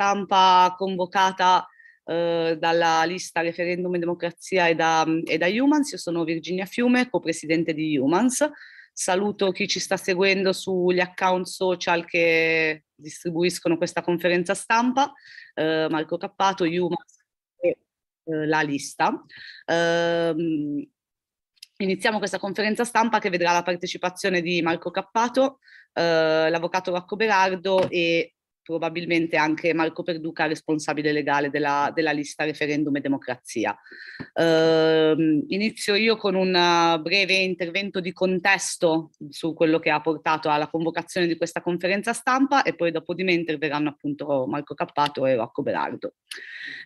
stampa convocata eh, dalla lista Referendum e Democrazia e da, e da Humans. Io sono Virginia Fiume, co-presidente di Humans. Saluto chi ci sta seguendo sugli account social che distribuiscono questa conferenza stampa, eh, Marco Cappato, Humans e eh, la lista. Ehm, iniziamo questa conferenza stampa che vedrà la partecipazione di Marco Cappato, eh, l'avvocato Rocco Berardo e probabilmente anche Marco Perduca, responsabile legale della, della lista Referendum e Democrazia. Eh, inizio io con un breve intervento di contesto su quello che ha portato alla convocazione di questa conferenza stampa e poi dopo di me interverranno appunto Marco Cappato e Rocco Berardo.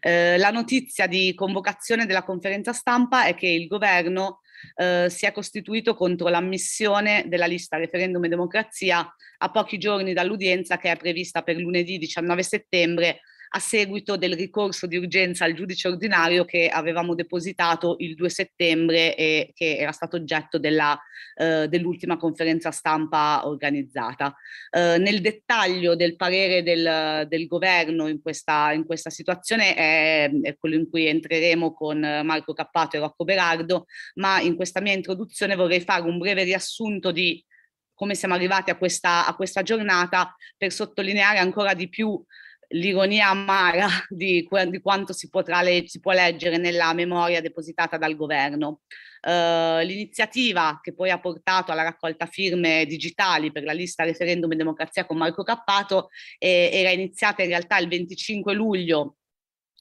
Eh, la notizia di convocazione della conferenza stampa è che il governo eh, si è costituito contro l'ammissione della lista Referendum e Democrazia a pochi giorni dall'udienza che è prevista per lunedì 19 settembre a seguito del ricorso di urgenza al giudice ordinario che avevamo depositato il 2 settembre e che era stato oggetto della, eh, dell'ultima conferenza stampa organizzata. Eh, nel dettaglio del parere del, del governo in questa, in questa situazione è, è, quello in cui entreremo con Marco Cappato e Rocco Berardo, ma in questa mia introduzione vorrei fare un breve riassunto di come siamo arrivati a questa, a questa giornata per sottolineare ancora di più l'ironia amara di, di quanto si, le, si, può leggere nella memoria depositata dal governo. Uh, l'iniziativa che poi ha portato alla raccolta firme digitali per la lista referendum e democrazia con Marco Cappato eh, era iniziata in realtà il 25 luglio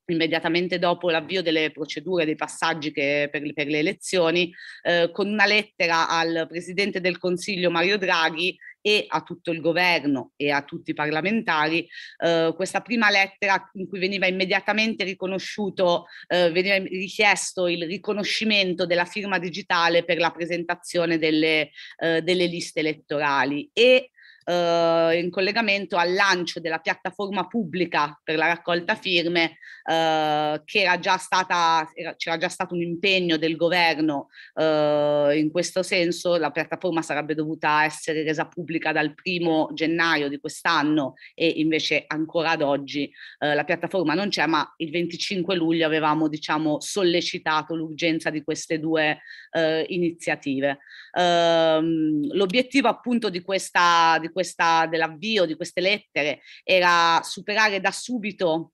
immediatamente dopo l'avvio delle procedure, dei passaggi che, per, per, le elezioni, eh, con una lettera al Presidente del Consiglio Mario Draghi e a tutto il governo e a tutti i parlamentari eh, questa prima lettera in cui veniva immediatamente riconosciuto, eh, veniva richiesto il riconoscimento della firma digitale per la presentazione delle, eh, delle liste elettorali e eh, in collegamento al lancio della piattaforma pubblica per la raccolta firme, eh, che era già stata, era, c'era già stato un impegno del governo eh, in questo senso, la piattaforma sarebbe dovuta essere resa pubblica dal primo gennaio di quest'anno e invece ancora ad oggi eh, la piattaforma non c'è, ma il 25 luglio avevamo diciamo, sollecitato l'urgenza di queste due eh, iniziative. Ehm, l'obiettivo appunto di questa, di questa, dell'avvio di queste lettere era superare da subito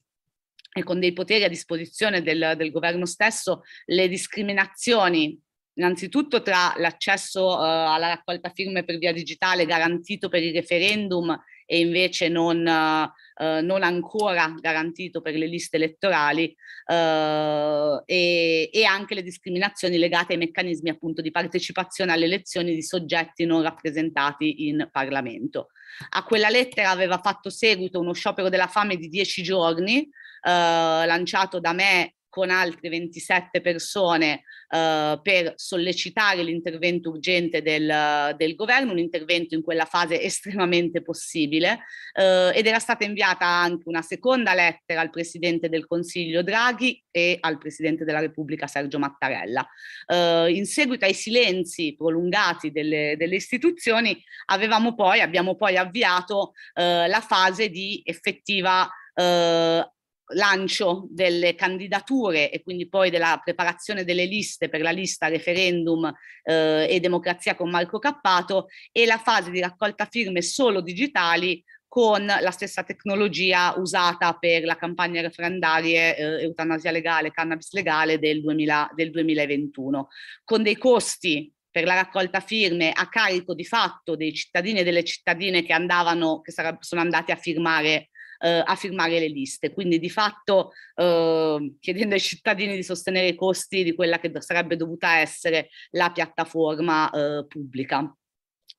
e con dei poteri a disposizione del, del governo stesso le discriminazioni innanzitutto tra l'accesso uh, alla raccolta firme per via digitale garantito per il referendum e invece non, uh, eh, non ancora garantito per le liste elettorali eh, e, e, anche le discriminazioni legate ai meccanismi appunto di partecipazione alle elezioni di soggetti non rappresentati in Parlamento. A quella lettera aveva fatto seguito uno sciopero della fame di dieci giorni eh, lanciato da me con altre 27 persone eh, per sollecitare l'intervento urgente del, del, governo, un intervento in quella fase estremamente possibile eh, ed era stata inviata anche una seconda lettera al Presidente del Consiglio Draghi e al Presidente della Repubblica Sergio Mattarella. Eh, in seguito ai silenzi prolungati delle, delle istituzioni avevamo poi, abbiamo poi avviato eh, la fase di effettiva eh, lancio delle candidature e quindi poi della preparazione delle liste per la lista referendum eh, e democrazia con Marco Cappato e la fase di raccolta firme solo digitali con la stessa tecnologia usata per la campagna referendaria eh, eutanasia legale, cannabis legale del, 2000, del 2021, con dei costi per la raccolta firme a carico di fatto dei cittadini e delle cittadine che, andavano, che sono andati a firmare eh, a firmare le liste. Quindi di fatto eh, chiedendo ai cittadini di sostenere i costi di quella che sarebbe dovuta essere la piattaforma eh, pubblica.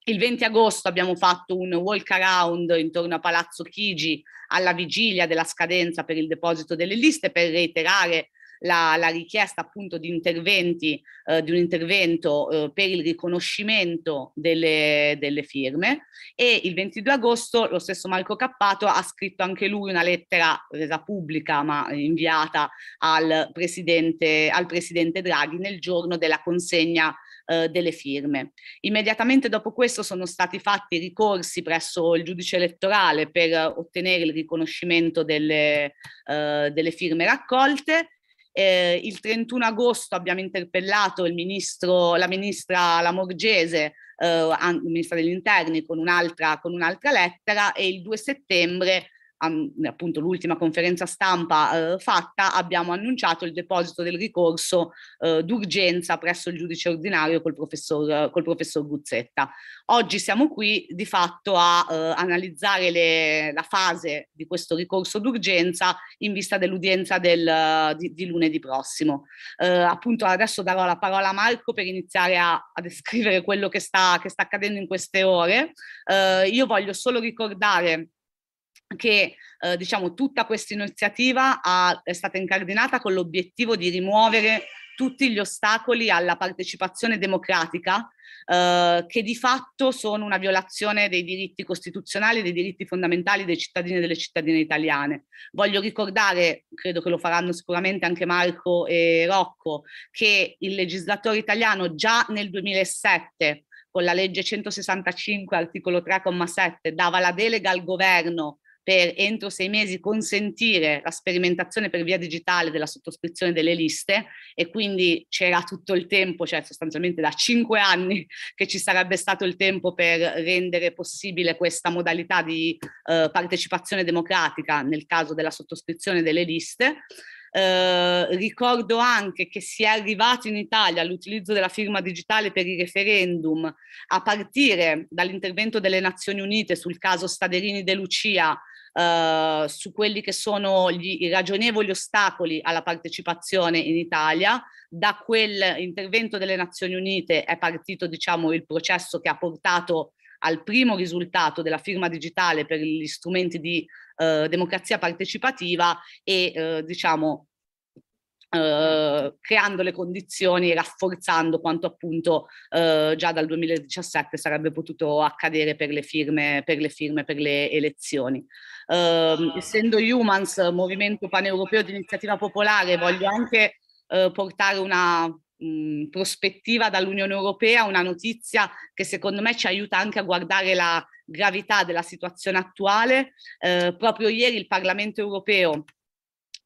Il 20 agosto abbiamo fatto un walk around intorno a Palazzo Chigi alla vigilia della scadenza per il deposito delle liste per reiterare la, la richiesta appunto di interventi, eh, di un intervento eh, per il riconoscimento delle, delle firme e il 22 agosto lo stesso Marco Cappato ha scritto anche lui una lettera resa pubblica ma inviata al presidente, al presidente Draghi nel giorno della consegna eh, delle firme. Immediatamente dopo questo sono stati fatti ricorsi presso il giudice elettorale per ottenere il riconoscimento delle, eh, delle firme raccolte eh, il 31 agosto abbiamo interpellato ministro, la ministra Lamorgese, eh, ministra degli interni, con un'altra, con un'altra lettera e il 2 settembre appunto l'ultima conferenza stampa eh, fatta, abbiamo annunciato il deposito del ricorso eh, d'urgenza presso il giudice ordinario col professor, col professor Guzzetta. Oggi siamo qui di fatto a eh, analizzare le, la fase di questo ricorso d'urgenza in vista dell'udienza del, di, di, lunedì prossimo. Eh, appunto adesso darò la parola a Marco per iniziare a, a descrivere quello che sta, che sta, accadendo in queste ore. Eh, io voglio solo ricordare che eh, diciamo, tutta questa iniziativa ha, è stata incardinata con l'obiettivo di rimuovere tutti gli ostacoli alla partecipazione democratica eh, che di fatto sono una violazione dei diritti costituzionali e dei diritti fondamentali dei cittadini e delle cittadine italiane. Voglio ricordare, credo che lo faranno sicuramente anche Marco e Rocco, che il legislatore italiano già nel 2007 con la legge 165 articolo 3,7 dava la delega al governo per entro sei mesi consentire la sperimentazione per via digitale della sottoscrizione delle liste e quindi c'era tutto il tempo, cioè sostanzialmente da cinque anni che ci sarebbe stato il tempo per rendere possibile questa modalità di eh, partecipazione democratica nel caso della sottoscrizione delle liste. Eh, ricordo anche che si è arrivato in Italia all'utilizzo della firma digitale per i referendum a partire dall'intervento delle Nazioni Unite sul caso Staderini De Lucia eh, su quelli che sono gli, i ragionevoli ostacoli alla partecipazione in Italia. Da quell'intervento delle Nazioni Unite è partito diciamo, il processo che ha portato al primo risultato della firma digitale per gli strumenti di eh, democrazia partecipativa e eh, diciamo eh, creando le condizioni e rafforzando quanto appunto eh, già dal 2017 sarebbe potuto accadere per le firme, per le, firme, per le elezioni. Eh, essendo Humans movimento paneuropeo di iniziativa popolare, voglio anche eh, portare una mh, mm, prospettiva dall'Unione Europea, una notizia che secondo me ci aiuta anche a guardare la gravità della situazione attuale. Eh, proprio ieri il Parlamento europeo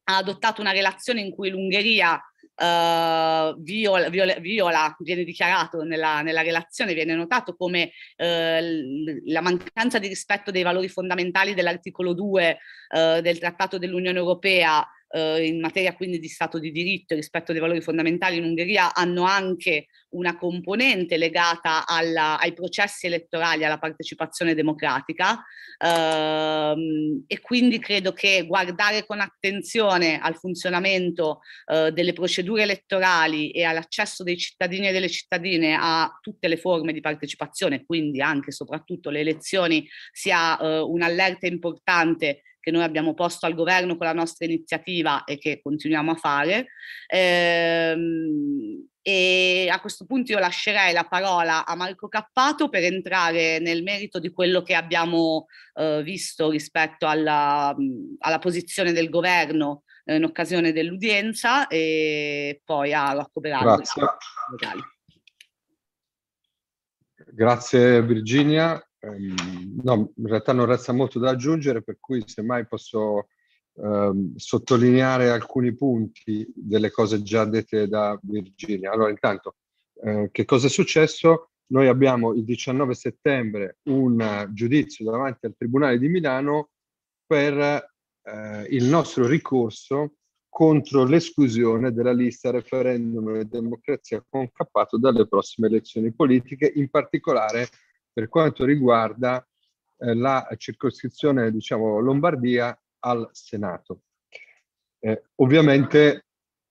ha adottato una relazione in cui l'Ungheria Uh, viola, viola, viola, viene dichiarato nella, nella, relazione, viene notato come uh, la mancanza di rispetto dei valori fondamentali dell'articolo 2 uh, eh, del Trattato dell'Unione Europea eh, in materia quindi di Stato di diritto e rispetto dei valori fondamentali in Ungheria hanno anche una componente legata alla, ai processi elettorali, alla partecipazione democratica ehm, e quindi credo che guardare con attenzione al funzionamento eh, delle procedure elettorali e all'accesso dei cittadini e delle cittadine a tutte le forme di partecipazione, quindi anche e soprattutto le elezioni, sia eh, un importante che noi abbiamo posto al governo con la nostra iniziativa e che continuiamo a fare. Ehm, e a questo punto io lascerei la parola a Marco Cappato per entrare nel merito di quello che abbiamo eh, visto rispetto alla, alla, posizione del governo eh, in occasione dell'udienza e poi a Rocco Berardo. Grazie. Grazie Virginia Ehm, no, in realtà non resta molto da aggiungere, per cui semmai posso um, sottolineare alcuni punti delle cose già dette da Virginia. Allora, intanto, eh, che cosa è successo? Noi abbiamo il 19 settembre un giudizio davanti al Tribunale di Milano per eh, il nostro ricorso contro l'esclusione della lista referendum e democrazia concappato dalle prossime elezioni politiche, in particolare per quanto riguarda eh, la circoscrizione, diciamo, Lombardia al Senato. Eh, ovviamente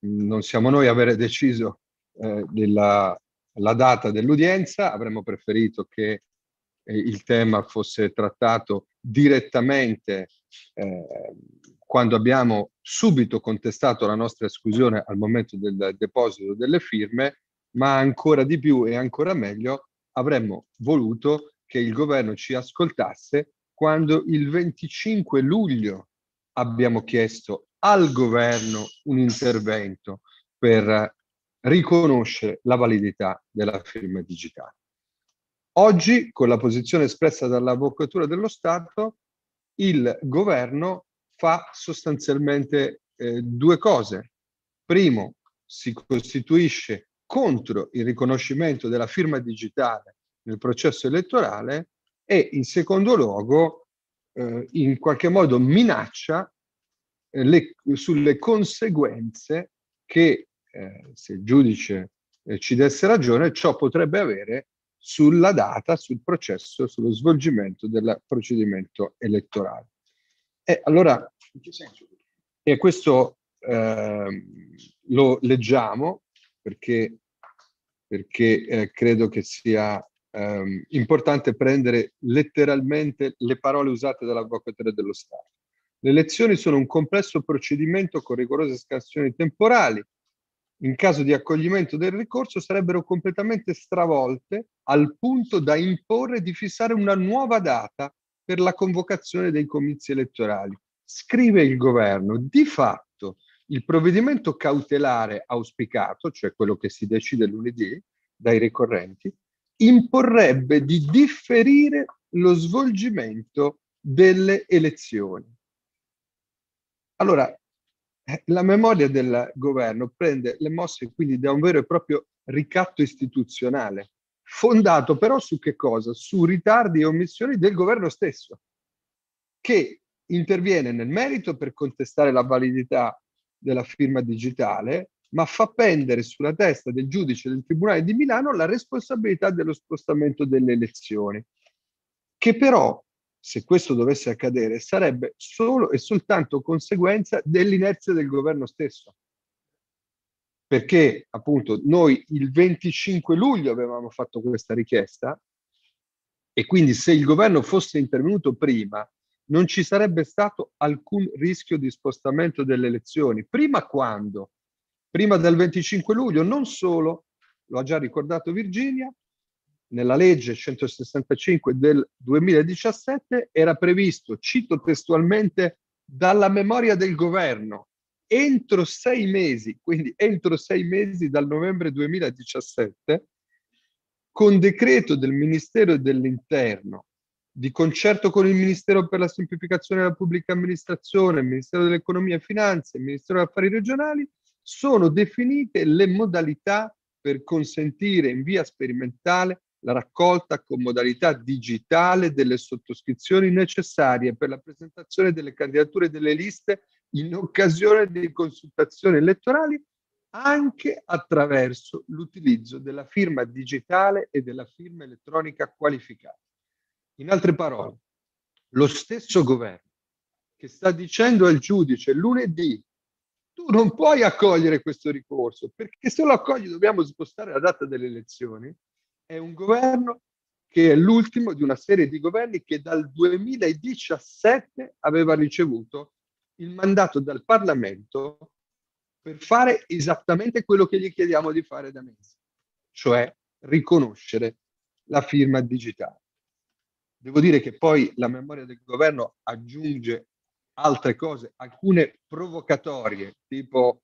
non siamo noi a avere deciso eh, della, la data dell'udienza, avremmo preferito che eh, il tema fosse trattato direttamente eh, quando abbiamo subito contestato la nostra esclusione al momento del deposito delle firme, ma ancora di più e ancora meglio avremmo voluto che il governo ci ascoltasse quando il 25 luglio abbiamo chiesto al governo un intervento per riconoscere la validità della firma digitale. Oggi, con la posizione espressa dall'Avvocatura dello Stato, il governo fa sostanzialmente eh, due cose. Primo, si costituisce contro il riconoscimento della firma digitale nel processo elettorale e in secondo luogo eh, in qualche modo minaccia eh, le, sulle conseguenze che eh, se il giudice eh, ci desse ragione ciò potrebbe avere sulla data, sul processo, sullo svolgimento del procedimento elettorale. E allora, e questo ehm, lo leggiamo perché perché eh, credo che sia ehm, importante prendere letteralmente le parole usate dall'avvocatura dello Stato. Le elezioni sono un complesso procedimento con rigorose scansioni temporali. In caso di accoglimento del ricorso sarebbero completamente stravolte al punto da imporre di fissare una nuova data per la convocazione dei comizi elettorali. Scrive il governo, di fatto il provvedimento cautelare auspicato, cioè quello che si decide lunedì dai ricorrenti, imporrebbe di differire lo svolgimento delle elezioni. Allora, eh, la memoria del governo prende le mosse quindi da un vero e proprio ricatto istituzionale, fondato però su che cosa? Su ritardi e omissioni del governo stesso, che interviene nel merito per contestare la validità della firma digitale, ma fa pendere sulla testa del giudice del Tribunale di Milano la responsabilità dello spostamento delle elezioni, che però, se questo dovesse accadere, sarebbe solo e soltanto conseguenza dell'inerzia del governo stesso. Perché appunto noi il 25 luglio avevamo fatto questa richiesta e quindi se il governo fosse intervenuto prima non ci sarebbe stato alcun rischio di spostamento delle elezioni. Prima quando? Prima del 25 luglio, non solo, lo ha già ricordato Virginia, nella legge 165 del 2017 era previsto, cito testualmente, dalla memoria del governo, entro sei mesi, quindi entro sei mesi dal novembre 2017, con decreto del Ministero dell'Interno di concerto con il Ministero per la semplificazione della pubblica amministrazione, il Ministero dell'Economia e Finanze, il Ministero degli Affari Regionali, sono definite le modalità per consentire in via sperimentale la raccolta con modalità digitale delle sottoscrizioni necessarie per la presentazione delle candidature e delle liste in occasione di consultazioni elettorali anche attraverso l'utilizzo della firma digitale e della firma elettronica qualificata. In altre parole, lo stesso governo che sta dicendo al giudice lunedì tu non puoi accogliere questo ricorso perché se lo accogli dobbiamo spostare la data delle elezioni, è un governo che è l'ultimo di una serie di governi che dal 2017 aveva ricevuto il mandato dal Parlamento per fare esattamente quello che gli chiediamo di fare da mesi, cioè riconoscere la firma digitale. Devo dire che poi la memoria del governo aggiunge altre cose, alcune provocatorie, tipo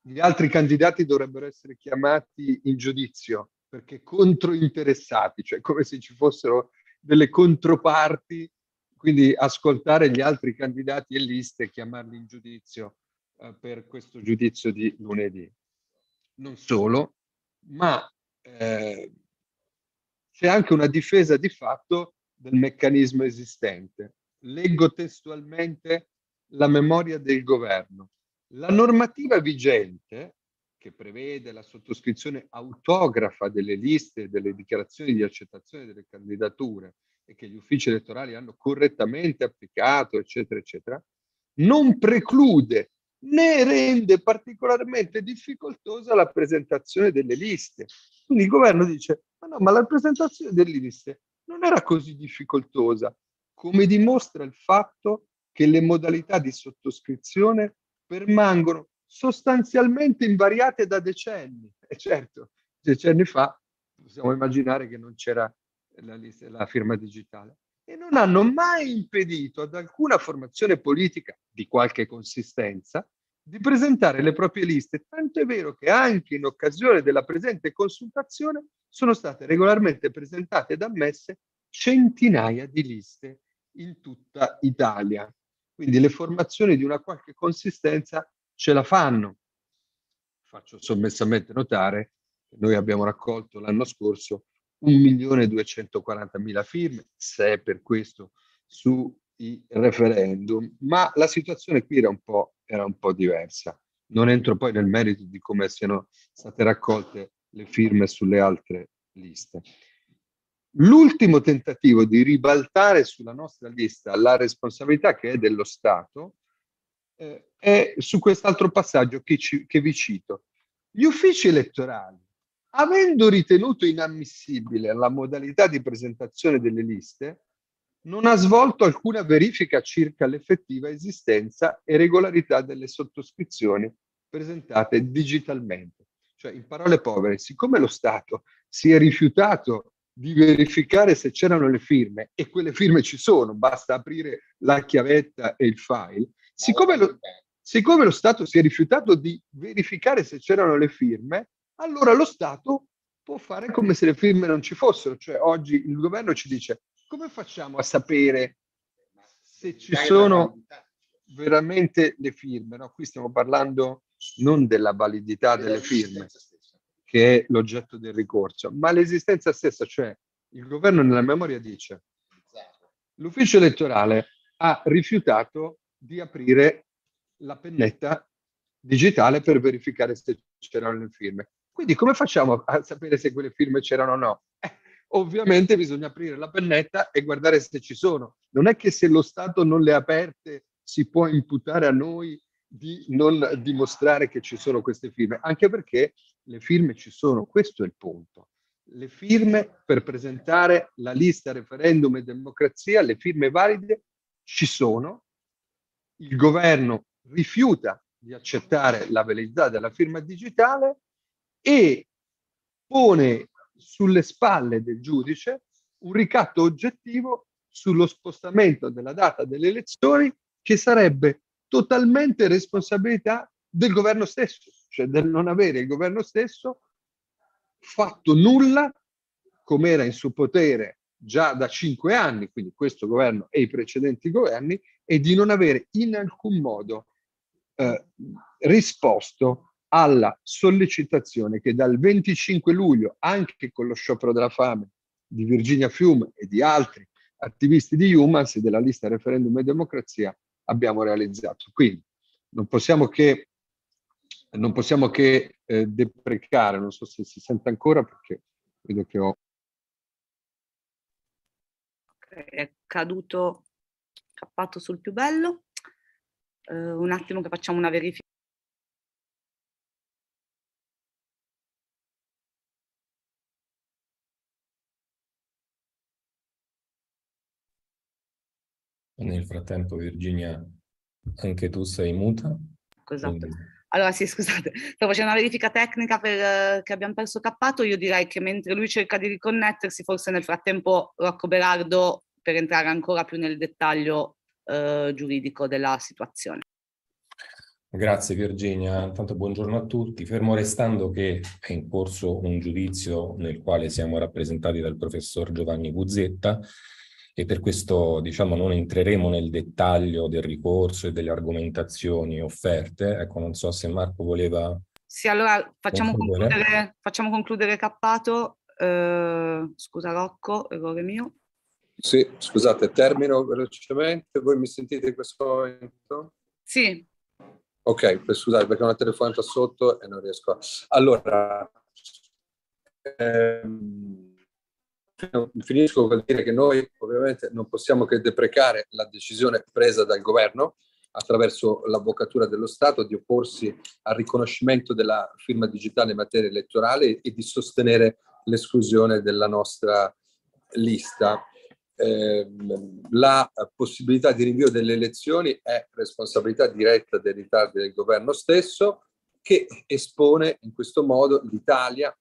gli altri candidati dovrebbero essere chiamati in giudizio perché controinteressati, cioè come se ci fossero delle controparti, quindi ascoltare gli altri candidati e liste e chiamarli in giudizio eh, per questo giudizio di lunedì. Non solo, ma eh, c'è anche una difesa di fatto del meccanismo esistente. Leggo testualmente la memoria del governo. La normativa vigente, che prevede la sottoscrizione autografa delle liste delle dichiarazioni di accettazione delle candidature e che gli uffici elettorali hanno correttamente applicato, eccetera, eccetera, non preclude né rende particolarmente difficoltosa la presentazione delle liste. Quindi il governo dice, ma no, ma la presentazione delle liste non era così difficoltosa, come dimostra il fatto che le modalità di sottoscrizione permangono sostanzialmente invariate da decenni. E certo, decenni fa possiamo immaginare che non c'era la, lista, la firma digitale. E non hanno mai impedito ad alcuna formazione politica di qualche consistenza di presentare le proprie liste, tanto è vero che anche in occasione della presente consultazione sono state regolarmente presentate ed ammesse centinaia di liste in tutta Italia. Quindi le formazioni di una qualche consistenza ce la fanno. Faccio sommessamente notare che noi abbiamo raccolto l'anno scorso 1.240.000 firme, se è per questo sui referendum, ma la situazione qui era un po', era un po diversa. Non entro poi nel merito di come siano state raccolte le firme sulle altre liste. L'ultimo tentativo di ribaltare sulla nostra lista la responsabilità che è dello Stato eh, è su quest'altro passaggio che, ci, che vi cito. Gli uffici elettorali, avendo ritenuto inammissibile la modalità di presentazione delle liste, non ha svolto alcuna verifica circa l'effettiva esistenza e regolarità delle sottoscrizioni presentate digitalmente. Cioè, in parole povere, siccome lo Stato si è rifiutato di verificare se c'erano le firme, e quelle firme ci sono, basta aprire la chiavetta e il file, siccome lo, siccome lo Stato si è rifiutato di verificare se c'erano le firme, allora lo Stato può fare come se le firme non ci fossero. Cioè, oggi il governo ci dice come facciamo a sapere se ci sono veramente le firme? No? Qui stiamo parlando non della validità delle firme, che è l'oggetto del ricorso, ma l'esistenza stessa, cioè il governo nella memoria dice esatto. l'ufficio elettorale ha rifiutato di aprire la pennetta digitale per verificare se c'erano le firme. Quindi come facciamo a sapere se quelle firme c'erano o no? Eh, ovviamente bisogna aprire la pennetta e guardare se ci sono. Non è che se lo Stato non le ha aperte si può imputare a noi di non dimostrare che ci sono queste firme, anche perché le firme ci sono, questo è il punto. Le firme per presentare la lista referendum e democrazia, le firme valide ci sono, il governo rifiuta di accettare la validità della firma digitale e pone sulle spalle del giudice un ricatto oggettivo sullo spostamento della data delle elezioni che sarebbe totalmente responsabilità del governo stesso, cioè del non avere il governo stesso fatto nulla come era in suo potere già da cinque anni, quindi questo governo e i precedenti governi, e di non avere in alcun modo eh, risposto alla sollecitazione che dal 25 luglio, anche con lo sciopero della fame di Virginia Fiume e di altri attivisti di Humans e della lista Referendum e Democrazia, abbiamo realizzato. Quindi non possiamo che, non possiamo che eh, deprecare, non so se si sente ancora perché vedo che ho... è caduto, cappato sul più bello. Uh, un attimo che facciamo una verifica. Nel frattempo, Virginia, anche tu sei muta. Esatto. Allora sì, scusate, stavo facendo una verifica tecnica per, eh, che abbiamo perso cappato, io direi che mentre lui cerca di riconnettersi, forse nel frattempo Rocco Berardo, per entrare ancora più nel dettaglio eh, giuridico della situazione. Grazie Virginia, intanto buongiorno a tutti. Fermo restando che è in corso un giudizio nel quale siamo rappresentati dal professor Giovanni Guzzetta, e per questo diciamo, non entreremo nel dettaglio del ricorso e delle argomentazioni offerte. Ecco, non so se Marco voleva... Sì, allora facciamo concludere, concludere facciamo concludere Cappato. Eh, scusa Rocco, errore mio. Sì, scusate, termino velocemente. Voi mi sentite in questo momento? Sì. Ok, scusate perché ho una telefonata sotto e non riesco a... Allora... Ehm Finisco col dire che noi ovviamente non possiamo che deprecare la decisione presa dal governo attraverso l'avvocatura dello Stato di opporsi al riconoscimento della firma digitale in materia elettorale e di sostenere l'esclusione della nostra lista. Eh, la possibilità di rinvio delle elezioni è responsabilità diretta dei ritardi del governo stesso che espone in questo modo l'Italia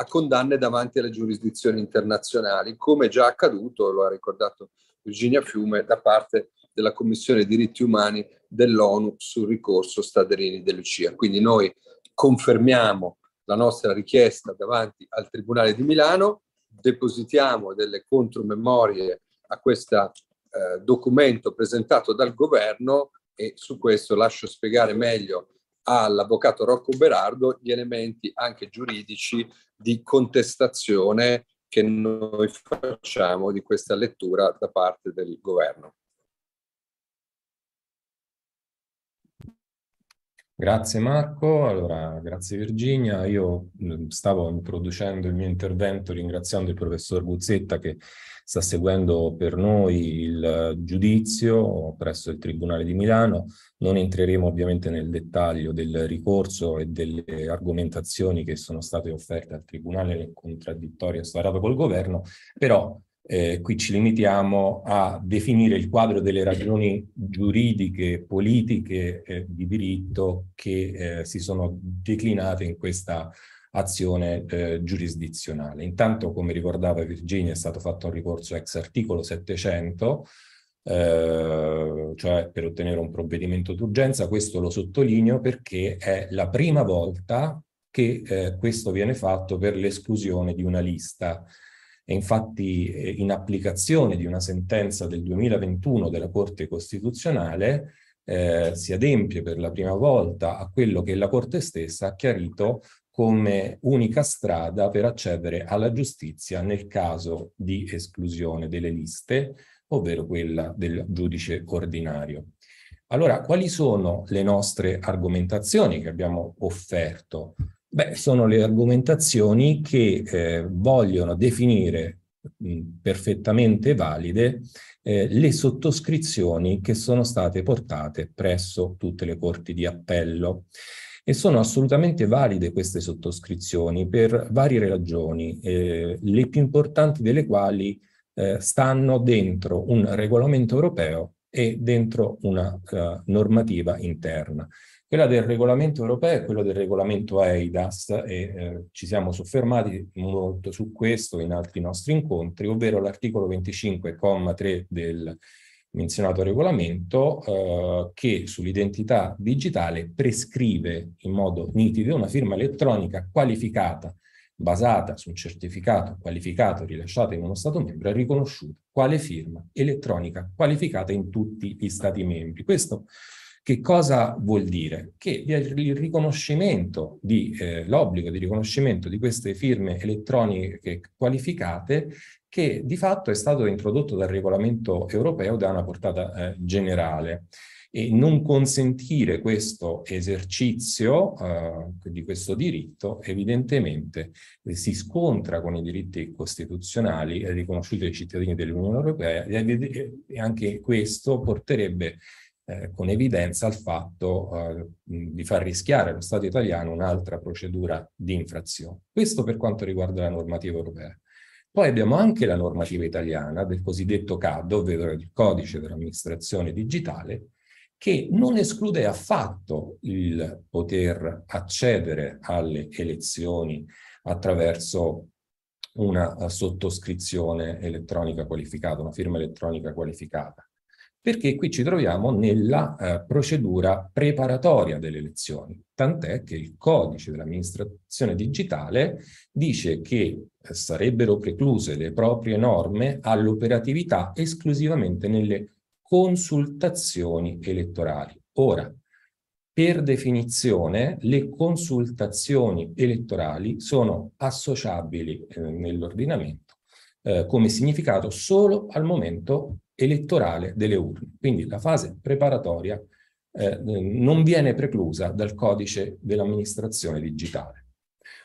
a condanne davanti alle giurisdizioni internazionali, come già accaduto, lo ha ricordato Virginia Fiume, da parte della Commissione diritti umani dell'ONU sul ricorso Staderini de Lucia. Quindi noi confermiamo la nostra richiesta davanti al Tribunale di Milano, depositiamo delle contromemorie a questo eh, documento presentato dal governo e su questo lascio spiegare meglio all'avvocato Rocco Berardo gli elementi anche giuridici di contestazione che noi facciamo di questa lettura da parte del governo. Grazie Marco, allora grazie Virginia. Io mm, stavo introducendo il mio intervento ringraziando il professor Buzzetta che sta seguendo per noi il giudizio presso il Tribunale di Milano. Non entreremo ovviamente nel dettaglio del ricorso e delle argomentazioni che sono state offerte al Tribunale nel contraddittorio instaurato col Governo, però eh, qui ci limitiamo a definire il quadro delle ragioni giuridiche, politiche, eh, di diritto che eh, si sono declinate in questa azione eh, giurisdizionale. Intanto, come ricordava Virginia, è stato fatto un ricorso ex articolo 700, eh, cioè per ottenere un provvedimento d'urgenza. Questo lo sottolineo perché è la prima volta che eh, questo viene fatto per l'esclusione di una lista. E infatti, eh, in applicazione di una sentenza del 2021 della Corte Costituzionale, eh, si adempie per la prima volta a quello che la Corte stessa ha chiarito come unica strada per accedere alla giustizia nel caso di esclusione delle liste, ovvero quella del giudice ordinario. Allora, quali sono le nostre argomentazioni che abbiamo offerto? Beh, sono le argomentazioni che eh, vogliono definire mh, perfettamente valide eh, le sottoscrizioni che sono state portate presso tutte le corti di appello e sono assolutamente valide queste sottoscrizioni per varie ragioni, eh, le più importanti delle quali eh, stanno dentro un regolamento europeo e dentro una uh, normativa interna. Quella del regolamento europeo e quella del regolamento EIDAS, e eh, ci siamo soffermati molto su questo in altri nostri incontri, ovvero l'articolo 25,3 del menzionato regolamento eh, che sull'identità digitale prescrive in modo nitido una firma elettronica qualificata basata su un certificato qualificato rilasciato in uno Stato membro è riconosciuta quale firma elettronica qualificata in tutti gli Stati membri. Questo che cosa vuol dire? Che il riconoscimento di, eh, l'obbligo di riconoscimento di queste firme elettroniche qualificate che di fatto è stato introdotto dal regolamento europeo da una portata eh, generale e non consentire questo esercizio eh, di questo diritto evidentemente eh, si scontra con i diritti costituzionali eh, riconosciuti ai cittadini dell'Unione Europea e, e anche questo porterebbe eh, con evidenza al fatto eh, di far rischiare allo Stato italiano un'altra procedura di infrazione. Questo per quanto riguarda la normativa europea. Poi abbiamo anche la normativa italiana del cosiddetto CAD, ovvero il codice dell'amministrazione digitale, che non esclude affatto il poter accedere alle elezioni attraverso una eh, sottoscrizione elettronica qualificata, una firma elettronica qualificata, perché qui ci troviamo nella eh, procedura preparatoria delle elezioni, tant'è che il codice dell'amministrazione digitale dice che sarebbero precluse le proprie norme all'operatività esclusivamente nelle consultazioni elettorali. Ora, per definizione, le consultazioni elettorali sono associabili eh, nell'ordinamento eh, come significato solo al momento elettorale delle urne. Quindi la fase preparatoria eh, non viene preclusa dal codice dell'amministrazione digitale.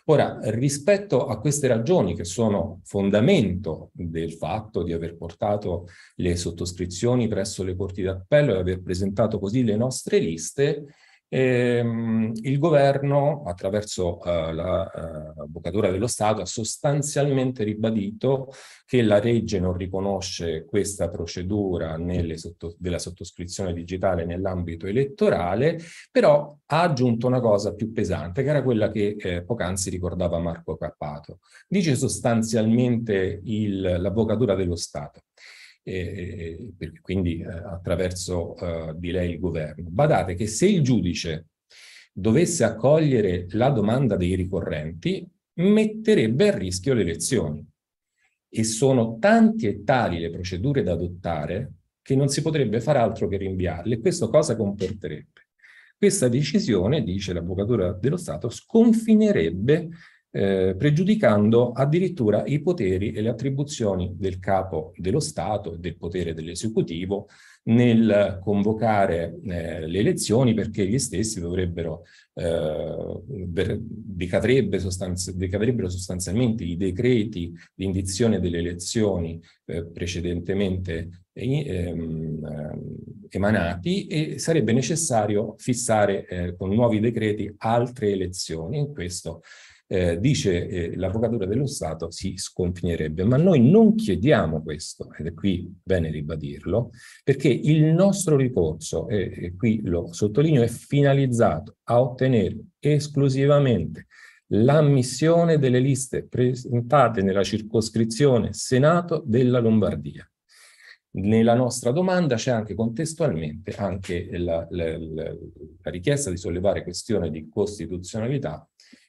Ora, rispetto a queste ragioni che sono fondamento del fatto di aver portato le sottoscrizioni presso le corti d'appello e aver presentato così le nostre liste, e, ehm, il governo, attraverso uh, eh, l'avvocatura la, uh, dello Stato, ha sostanzialmente ribadito che la legge non riconosce questa procedura sotto, della sottoscrizione digitale nell'ambito elettorale, però ha aggiunto una cosa più pesante, che era quella che eh, poc'anzi ricordava Marco Cappato. Dice sostanzialmente l'avvocatura dello Stato e, e quindi eh, attraverso eh, di lei il governo. Badate che se il giudice dovesse accogliere la domanda dei ricorrenti, metterebbe a rischio le elezioni. E sono tanti e tali le procedure da adottare che non si potrebbe far altro che rinviarle. Questo cosa comporterebbe? Questa decisione, dice l'Avvocatura dello Stato, sconfinerebbe eh, pregiudicando addirittura i poteri e le attribuzioni del capo dello Stato e del potere dell'esecutivo nel convocare eh, le elezioni perché gli stessi dovrebbero, eh, decadrebbe sostanzi decadrebbero sostanzialmente i decreti di indizione delle elezioni eh, precedentemente eh, ehm, emanati e sarebbe necessario fissare eh, con nuovi decreti altre elezioni. In questo eh, dice eh, l'Avvocatura dello Stato, si sconfinerebbe. Ma noi non chiediamo questo, ed è qui bene ribadirlo, perché il nostro ricorso, e, e qui lo sottolineo, è finalizzato a ottenere esclusivamente l'ammissione delle liste presentate nella circoscrizione Senato della Lombardia. Nella nostra domanda c'è anche contestualmente anche la, la, la, la, richiesta di sollevare questione di costituzionalità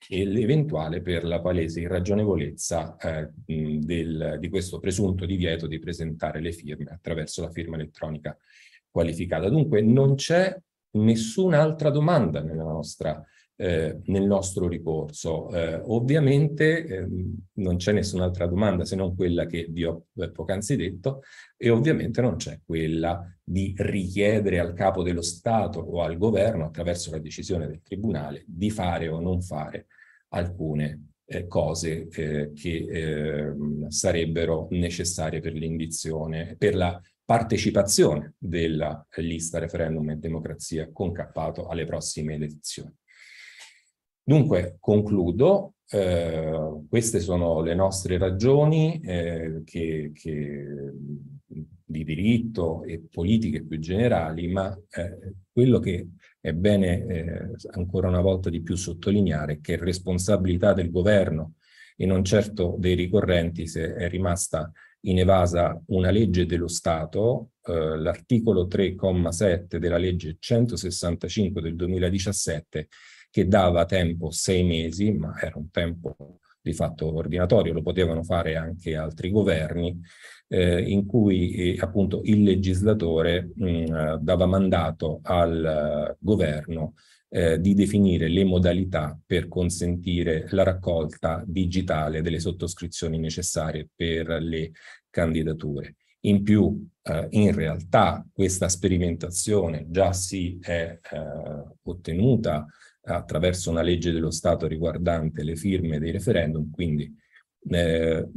e l'eventuale per la palese irragionevolezza eh, del, di questo presunto divieto di presentare le firme attraverso la firma elettronica qualificata. Dunque non c'è nessun'altra domanda nostra, eh, nel nostro ricorso. Eh, ovviamente eh, non c'è nessun'altra domanda se non quella che vi ho eh, poc'anzi detto e ovviamente non c'è quella di richiedere al capo dello Stato o al governo attraverso la decisione del Tribunale di fare o non fare alcune eh, cose eh, che ehm, sarebbero necessarie per l'indizione, per la partecipazione della lista referendum e democrazia con Cappato alle prossime elezioni. Dunque, concludo. Eh, queste sono le nostre ragioni eh, che, che di diritto e politiche più generali, ma eh, quello che è bene eh, ancora una volta di più sottolineare che responsabilità del governo e non certo dei ricorrenti se è rimasta in evasa una legge dello Stato, eh, l'articolo 3,7 della legge 165 del 2017 che dava tempo sei mesi, ma era un tempo di fatto ordinatorio, lo potevano fare anche altri governi, eh, in cui eh, appunto il legislatore mh, mm, dava mandato al eh, governo eh, di definire le modalità per consentire la raccolta digitale delle sottoscrizioni necessarie per le candidature. In più, eh, in realtà, questa sperimentazione già si è eh, ottenuta attraverso una legge dello Stato riguardante le firme dei referendum, quindi eh,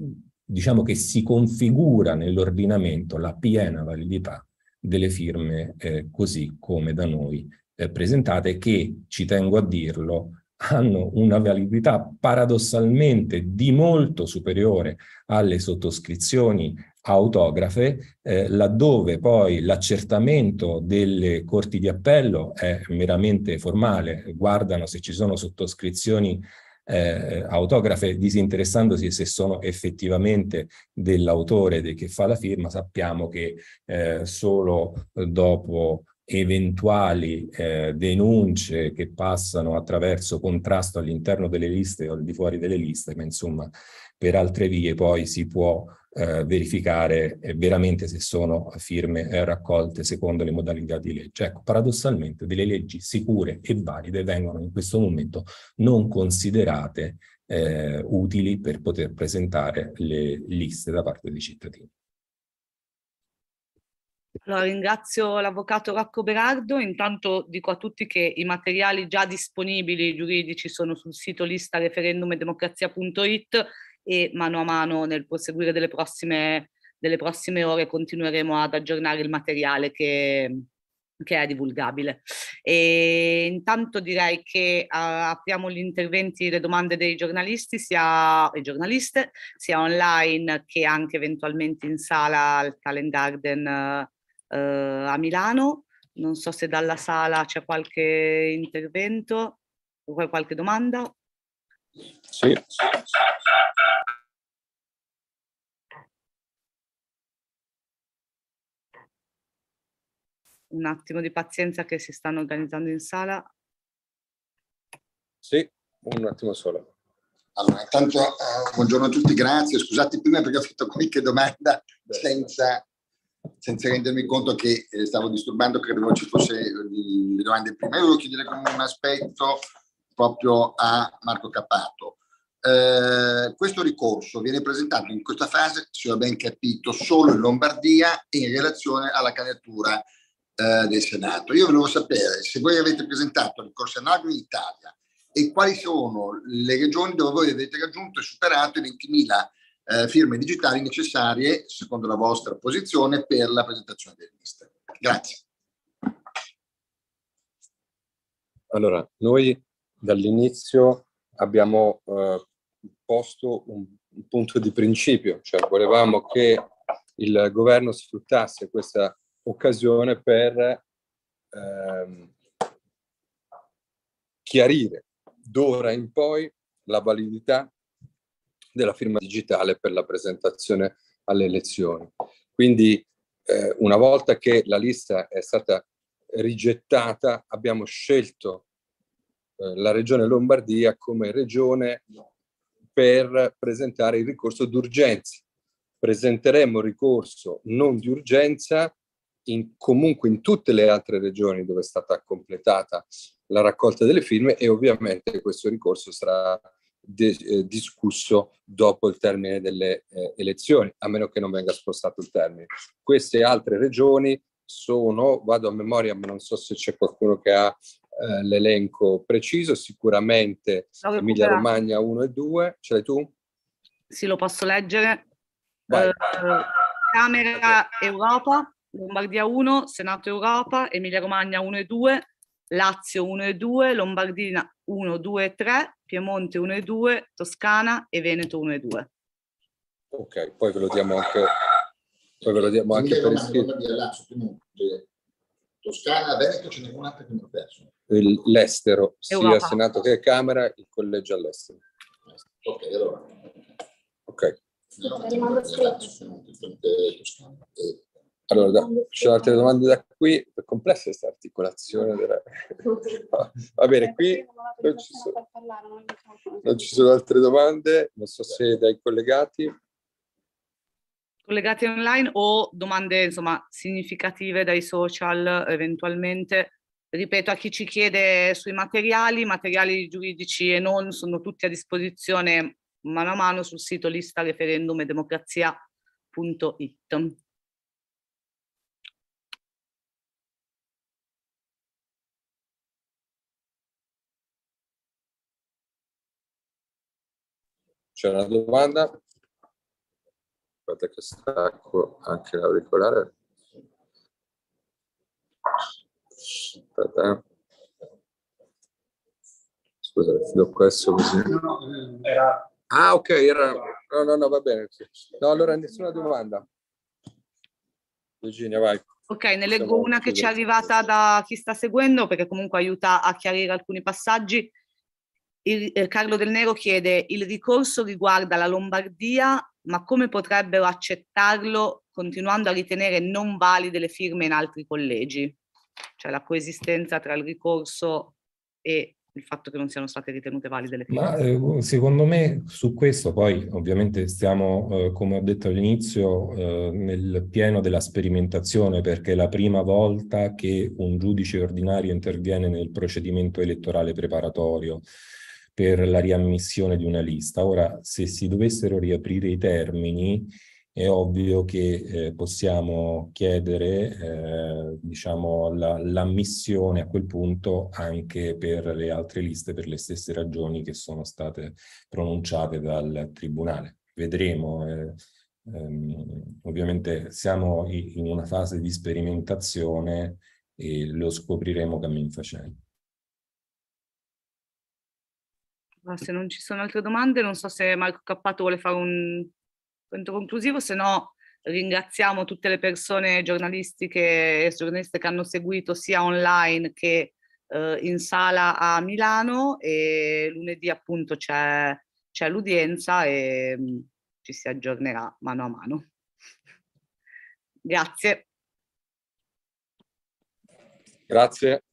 diciamo che si configura nell'ordinamento la piena validità delle firme eh, così come da noi eh, presentate che, ci tengo a dirlo, hanno una validità paradossalmente di molto superiore alle sottoscrizioni autografe, eh, laddove poi l'accertamento delle corti di appello è meramente formale, guardano se ci sono sottoscrizioni eh, autografe, disinteressandosi se sono effettivamente dell'autore che fa la firma, sappiamo che eh, solo eh, dopo eventuali eh, denunce che passano attraverso contrasto all'interno delle liste o al di fuori delle liste, ma insomma per altre vie poi si può eh, verificare eh, veramente se sono firme raccolte secondo le modalità di legge. Ecco, paradossalmente delle leggi sicure e valide vengono in questo momento non considerate eh, utili per poter presentare le liste da parte dei cittadini. Allora, ringrazio l'avvocato Rocco Berardo, intanto dico a tutti che i materiali già disponibili giuridici sono sul sito lista referendumedemocrazia.it e mano a mano nel proseguire delle prossime, delle prossime ore continueremo ad aggiornare il materiale che, che è divulgabile. E intanto direi che uh, apriamo gli interventi, le domande dei giornalisti sia, e giornaliste, sia online che anche eventualmente in sala al Talent Garden uh, eh, a Milano. Non so se dalla sala c'è qualche intervento o qualche domanda. Sì. Un attimo di pazienza che si stanno organizzando in sala. Sì, un attimo solo. Allora, intanto eh, buongiorno a tutti, grazie. Scusate prima perché ho fatto qualche domanda senza senza rendermi conto che eh, stavo disturbando, credevo ci fosse eh, le domande prima. Io volevo chiedere con un aspetto proprio a Marco Capato. Eh, questo ricorso viene presentato in questa fase, se ho ben capito, solo in Lombardia in relazione alla candidatura eh, del Senato. Io volevo sapere se voi avete presentato ricorsi analoghi in Italia e quali sono le regioni dove voi avete raggiunto e superato i 20.000 eh, firme digitali necessarie, secondo la vostra posizione, per la presentazione delle liste. Grazie. Allora, noi dall'inizio abbiamo eh, posto un, punto di principio, cioè volevamo che il governo sfruttasse questa occasione per ehm, chiarire d'ora in poi la validità della firma digitale per la presentazione alle elezioni. Quindi eh, una volta che la lista è stata rigettata, abbiamo scelto eh, la regione Lombardia come regione per presentare il ricorso d'urgenza. Presenteremo ricorso non di urgenza in, comunque in tutte le altre regioni dove è stata completata la raccolta delle firme e ovviamente questo ricorso sarà de- eh, discusso dopo il termine delle eh, elezioni, a meno che non venga spostato il termine. Queste altre regioni sono, vado a memoria, ma non so se c'è qualcuno che ha eh, l'elenco preciso, sicuramente no, Emilia potrà. Romagna 1 e 2, ce l'hai tu? Sì, lo posso leggere. Uh, Camera Europa, Lombardia 1, Senato Europa, Emilia Romagna 1 e 2, Lazio 1 e 2, Lombardia 1, 2 e 3, Piemonte 1 e 2, Toscana e Veneto 1 e 2. Ok, poi ve lo diamo anche, poi ve lo diamo anche Quindi per eh, iscritto. Toscana, Veneto, ce n'è un'altra che mi ho perso. L'estero, sia Senato che Camera, il collegio all'estero. Ok, allora. Ok. Rimango allora, da, sono altre domande da qui. È complessa questa articolazione. Della... Va bene, qui non ci, sono, non ci sono altre domande. Non so se dai collegati. Collegati online o domande insomma significative dai social eventualmente ripeto a chi ci chiede sui materiali, materiali giuridici e non sono tutti a disposizione mano a mano sul sito listareferendumedemocrazia.it. C'è una domanda? Aspetta che stacco anche l'auricolare. Aspetta. Eh. Scusa, do questo così. Ah, ok, era... No, no, no, va bene. No, allora nessuna domanda. Virginia, vai. Ok, ne leggo una che ci è arrivata da chi sta seguendo perché comunque aiuta a chiarire alcuni passaggi. Il, eh, Carlo Del Nero chiede il ricorso riguarda la Lombardia, ma come potrebbero accettarlo continuando a ritenere non valide le firme in altri collegi? Cioè la coesistenza tra il ricorso e il fatto che non siano state ritenute valide le firme. Ma eh, secondo me su questo poi ovviamente stiamo, eh, come ho detto all'inizio, eh, nel pieno della sperimentazione perché è la prima volta che un giudice ordinario interviene nel procedimento elettorale preparatorio per la riammissione di una lista. Ora, se si dovessero riaprire i termini, è ovvio che eh, possiamo chiedere eh, diciamo, l'ammissione a quel punto anche per le altre liste per le stesse ragioni che sono state pronunciate dal Tribunale. Vedremo. Eh, ehm, ovviamente siamo in una fase di sperimentazione e lo scopriremo cammin facendo. Ah, se non ci sono altre domande, non so se Marco Cappato vuole fare un punto conclusivo, se no ringraziamo tutte le persone giornalistiche e giornaliste che hanno seguito sia online che eh, in sala a Milano e lunedì appunto c'è, c'è l'udienza e mh, mm, ci si aggiornerà mano a mano. Grazie. Grazie.